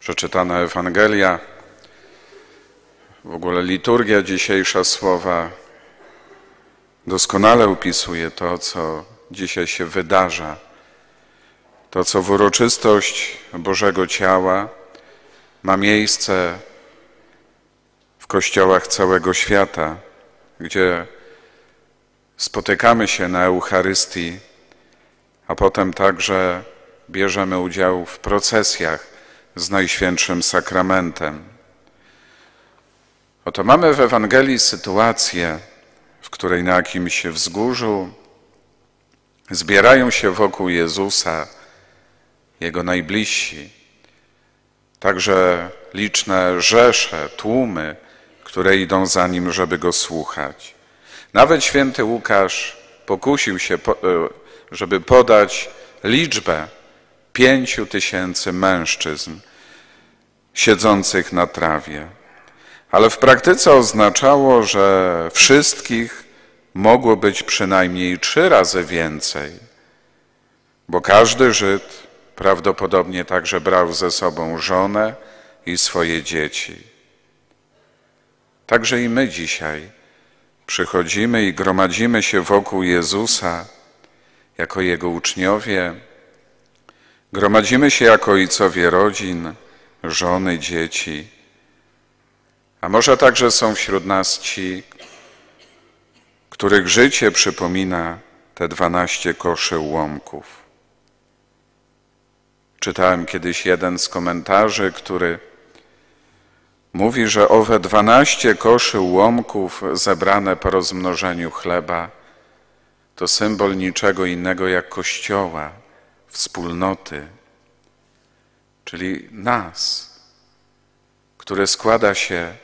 przeczytana Ewangelia, w ogóle liturgia dzisiejsza słowa doskonale opisuje to, co dzisiaj się wydarza, to, co w uroczystość Bożego Ciała ma miejsce w kościołach całego świata, gdzie spotykamy się na Eucharystii, a potem także bierzemy udział w procesjach z Najświętszym Sakramentem. Oto mamy w Ewangelii sytuację, w której na jakimś wzgórzu zbierają się wokół Jezusa Jego najbliżsi, także liczne rzesze, tłumy, które idą za Nim, żeby Go słuchać. Nawet święty Łukasz pokusił się, e, żeby podać liczbę pięciu tysięcy mężczyzn siedzących na trawie. Ale w praktyce oznaczało, że wszystkich mogło być przynajmniej trzy razy więcej, bo każdy Żyd prawdopodobnie także brał ze sobą żonę i swoje dzieci. Także i my dzisiaj przychodzimy i gromadzimy się wokół Jezusa jako Jego uczniowie Gromadzimy się jako ojcowie rodzin, żony, dzieci, a może także są wśród nas ci, których życie przypomina te dwanaście koszy ułomków. Czytałem kiedyś jeden z komentarzy, który mówi, że owe dwanaście koszy ułomków zebrane po rozmnożeniu chleba to symbol niczego innego jak Kościoła, wspólnoty, czyli nas, które składa się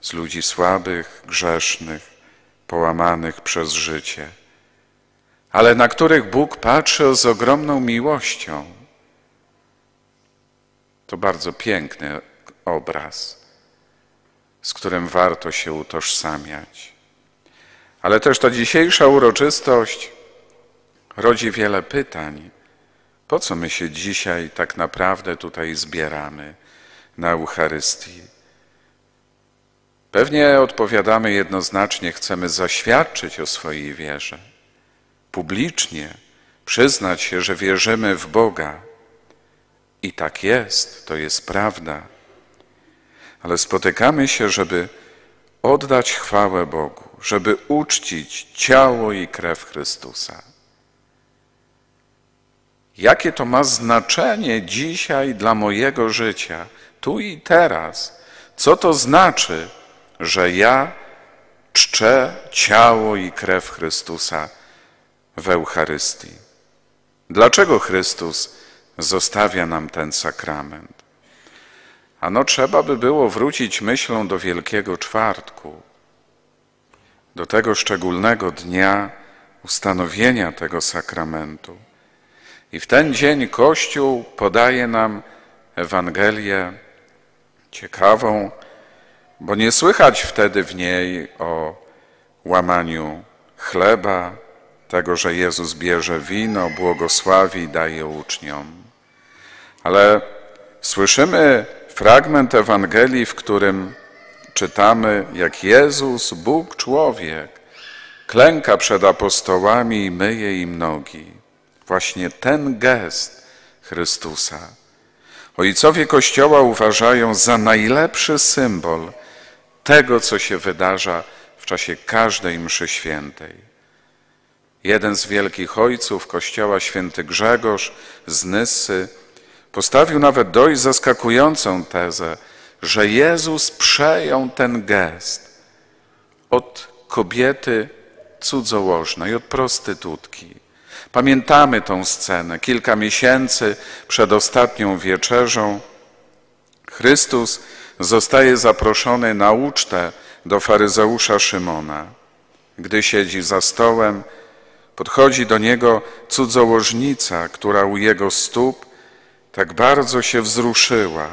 z ludzi słabych, grzesznych, połamanych przez życie, ale na których Bóg patrzy z ogromną miłością. To bardzo piękny obraz, z którym warto się utożsamiać. Ale też ta dzisiejsza uroczystość rodzi wiele pytań. Po co my się dzisiaj tak naprawdę tutaj zbieramy na Eucharystii? Pewnie odpowiadamy jednoznacznie, chcemy zaświadczyć o swojej wierze, publicznie przyznać się, że wierzymy w Boga. I tak jest, to jest prawda. Ale spotykamy się, żeby oddać chwałę Bogu, żeby uczcić ciało i krew Chrystusa. Jakie to ma znaczenie dzisiaj dla mojego życia, tu i teraz? Co to znaczy, że ja czczę ciało i krew Chrystusa w Eucharystii? Dlaczego Chrystus zostawia nam ten sakrament? Ano trzeba by było wrócić myślą do Wielkiego Czwartku, do tego szczególnego dnia ustanowienia tego sakramentu. I w ten dzień Kościół podaje nam Ewangelię ciekawą, bo nie słychać wtedy w niej o łamaniu chleba, tego, że Jezus bierze wino, błogosławi i daje uczniom. Ale słyszymy fragment Ewangelii, w którym czytamy, jak Jezus, Bóg człowiek, klęka przed apostołami i myje im nogi właśnie ten gest Chrystusa. Ojcowie Kościoła uważają za najlepszy symbol tego, co się wydarza w czasie każdej mszy świętej. Jeden z wielkich ojców Kościoła, święty Grzegorz z Nysy, postawił nawet dość zaskakującą tezę, że Jezus przejął ten gest od kobiety cudzołożnej, od prostytutki. Pamiętamy tą scenę. Kilka miesięcy przed ostatnią wieczerzą Chrystus zostaje zaproszony na ucztę do faryzeusza Szymona. Gdy siedzi za stołem, podchodzi do niego cudzołożnica, która u jego stóp tak bardzo się wzruszyła,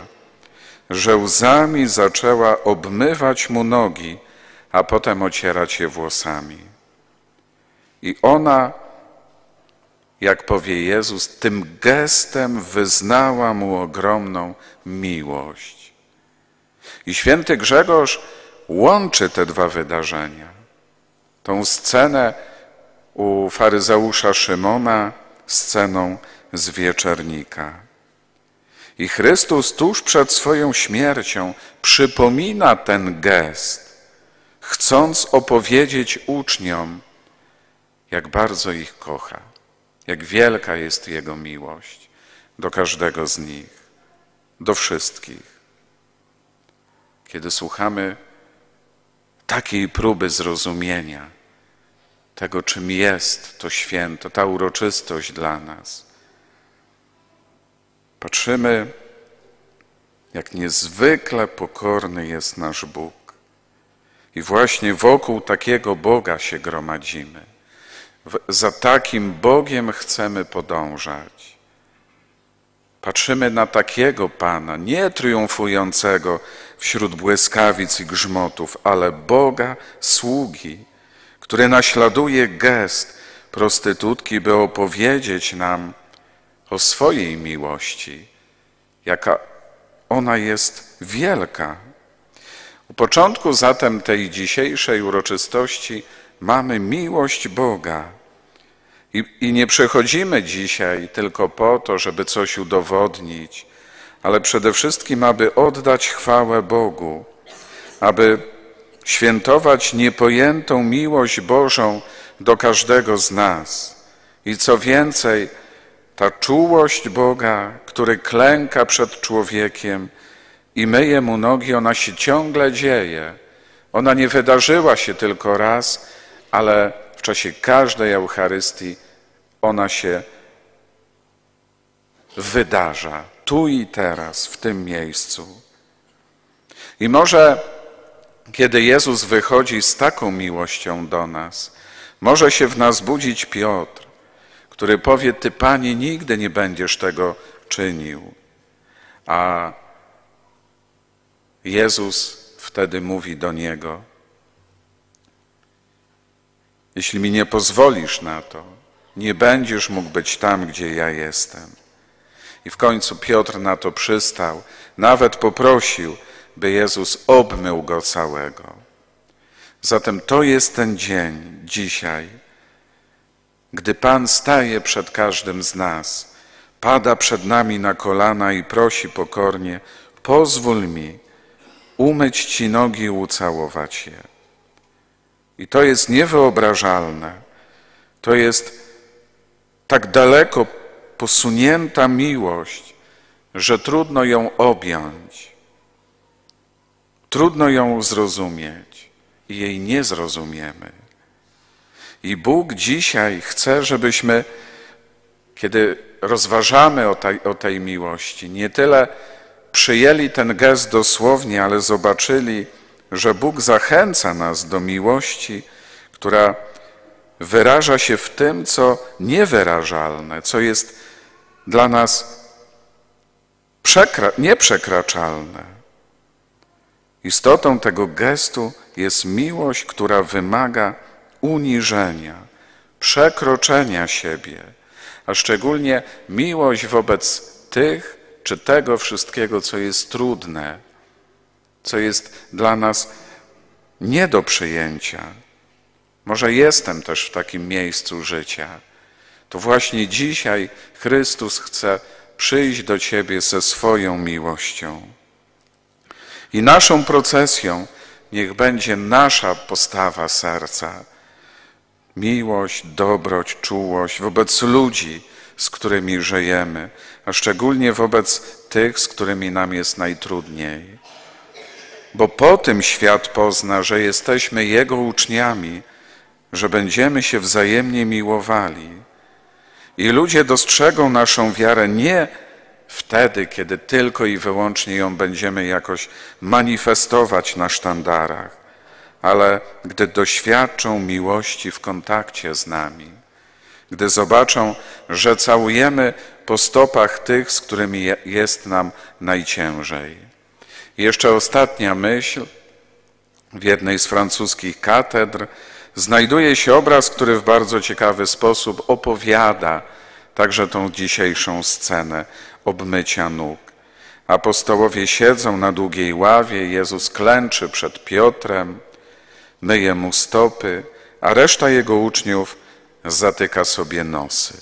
że łzami zaczęła obmywać mu nogi, a potem ocierać je włosami. I ona jak powie Jezus, tym gestem wyznała mu ogromną miłość. I święty Grzegorz łączy te dwa wydarzenia. Tą scenę u faryzeusza Szymona sceną z wieczernika. I Chrystus tuż przed swoją śmiercią przypomina ten gest, chcąc opowiedzieć uczniom, jak bardzo ich kocha. Jak wielka jest Jego miłość do każdego z nich, do wszystkich. Kiedy słuchamy takiej próby zrozumienia tego, czym jest to święto, ta uroczystość dla nas, patrzymy, jak niezwykle pokorny jest nasz Bóg. I właśnie wokół takiego Boga się gromadzimy za takim Bogiem chcemy podążać. Patrzymy na takiego Pana, nie triumfującego wśród błyskawic i grzmotów, ale Boga, sługi, który naśladuje gest prostytutki, by opowiedzieć nam o swojej miłości, jaka ona jest wielka. U początku zatem tej dzisiejszej uroczystości Mamy miłość Boga. I, I nie przechodzimy dzisiaj tylko po to, żeby coś udowodnić, ale przede wszystkim, aby oddać chwałę Bogu, aby świętować niepojętą miłość Bożą do każdego z nas. I co więcej, ta czułość Boga, który klęka przed człowiekiem i myje mu nogi, ona się ciągle dzieje. Ona nie wydarzyła się tylko raz, ale w czasie każdej Eucharystii ona się wydarza tu i teraz, w tym miejscu. I może kiedy Jezus wychodzi z taką miłością do nas, może się w nas budzić Piotr, który powie: Ty, Panie, nigdy nie będziesz tego czynił. A Jezus wtedy mówi do niego: jeśli mi nie pozwolisz na to, nie będziesz mógł być tam, gdzie ja jestem. I w końcu Piotr na to przystał, nawet poprosił, by Jezus obmył go całego. Zatem to jest ten dzień dzisiaj, gdy Pan staje przed każdym z nas, pada przed nami na kolana i prosi pokornie: Pozwól mi umyć Ci nogi i ucałować je. I to jest niewyobrażalne. To jest tak daleko posunięta miłość, że trudno ją objąć. Trudno ją zrozumieć i jej nie zrozumiemy. I Bóg dzisiaj chce, żebyśmy, kiedy rozważamy o tej, o tej miłości, nie tyle przyjęli ten gest dosłownie, ale zobaczyli, że Bóg zachęca nas do miłości, która wyraża się w tym, co niewyrażalne, co jest dla nas przekra- nieprzekraczalne. Istotą tego gestu jest miłość, która wymaga uniżenia, przekroczenia siebie, a szczególnie miłość wobec tych czy tego wszystkiego, co jest trudne, co jest dla nas nie do przyjęcia. Może jestem też w takim miejscu życia. To właśnie dzisiaj Chrystus chce przyjść do Ciebie ze swoją miłością. I naszą procesją niech będzie nasza postawa serca. Miłość, dobroć, czułość wobec ludzi, z którymi żyjemy, a szczególnie wobec tych, z którymi nam jest najtrudniej bo po tym świat pozna, że jesteśmy Jego uczniami, że będziemy się wzajemnie miłowali. I ludzie dostrzegą naszą wiarę nie wtedy, kiedy tylko i wyłącznie ją będziemy jakoś manifestować na sztandarach, ale gdy doświadczą miłości w kontakcie z nami, gdy zobaczą, że całujemy po stopach tych, z którymi jest nam najciężej jeszcze ostatnia myśl. W jednej z francuskich katedr znajduje się obraz, który w bardzo ciekawy sposób opowiada także tą dzisiejszą scenę obmycia nóg. Apostołowie siedzą na długiej ławie, Jezus klęczy przed Piotrem, myje mu stopy, a reszta jego uczniów zatyka sobie nosy.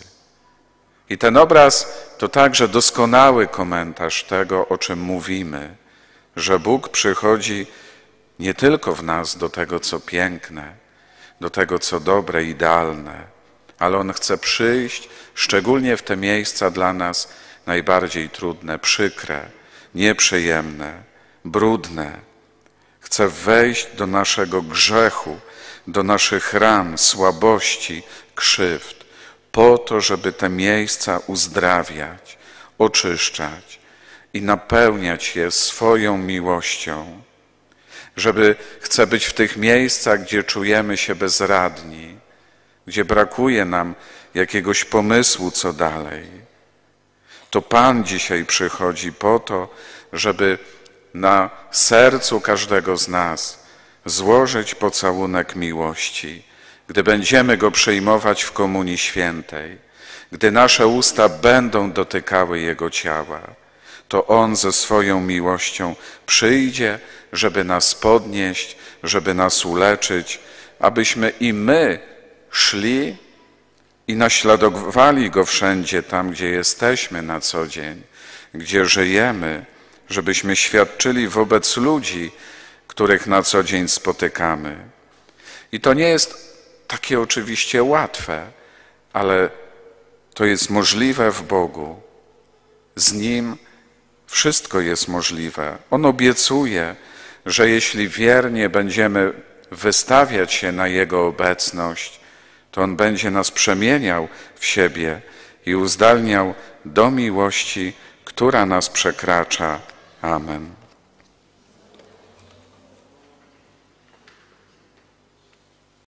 I ten obraz to także doskonały komentarz tego, o czym mówimy że Bóg przychodzi nie tylko w nas do tego, co piękne, do tego, co dobre, idealne, ale On chce przyjść szczególnie w te miejsca dla nas najbardziej trudne, przykre, nieprzyjemne, brudne. Chce wejść do naszego grzechu, do naszych ran, słabości, krzywd, po to, żeby te miejsca uzdrawiać, oczyszczać, i napełniać je swoją miłością, żeby chcę być w tych miejscach, gdzie czujemy się bezradni, gdzie brakuje nam jakiegoś pomysłu, co dalej. To Pan dzisiaj przychodzi po to, żeby na sercu każdego z nas złożyć pocałunek miłości, gdy będziemy go przyjmować w Komunii Świętej, gdy nasze usta będą dotykały Jego ciała to On ze swoją miłością przyjdzie, żeby nas podnieść, żeby nas uleczyć, abyśmy i my szli i naśladowali Go wszędzie tam, gdzie jesteśmy na co dzień, gdzie żyjemy, żebyśmy świadczyli wobec ludzi, których na co dzień spotykamy. I to nie jest takie oczywiście łatwe, ale to jest możliwe w Bogu. Z Nim wszystko jest możliwe. On obiecuje, że jeśli wiernie będziemy wystawiać się na Jego obecność, to On będzie nas przemieniał w siebie i uzdalniał do miłości, która nas przekracza. Amen.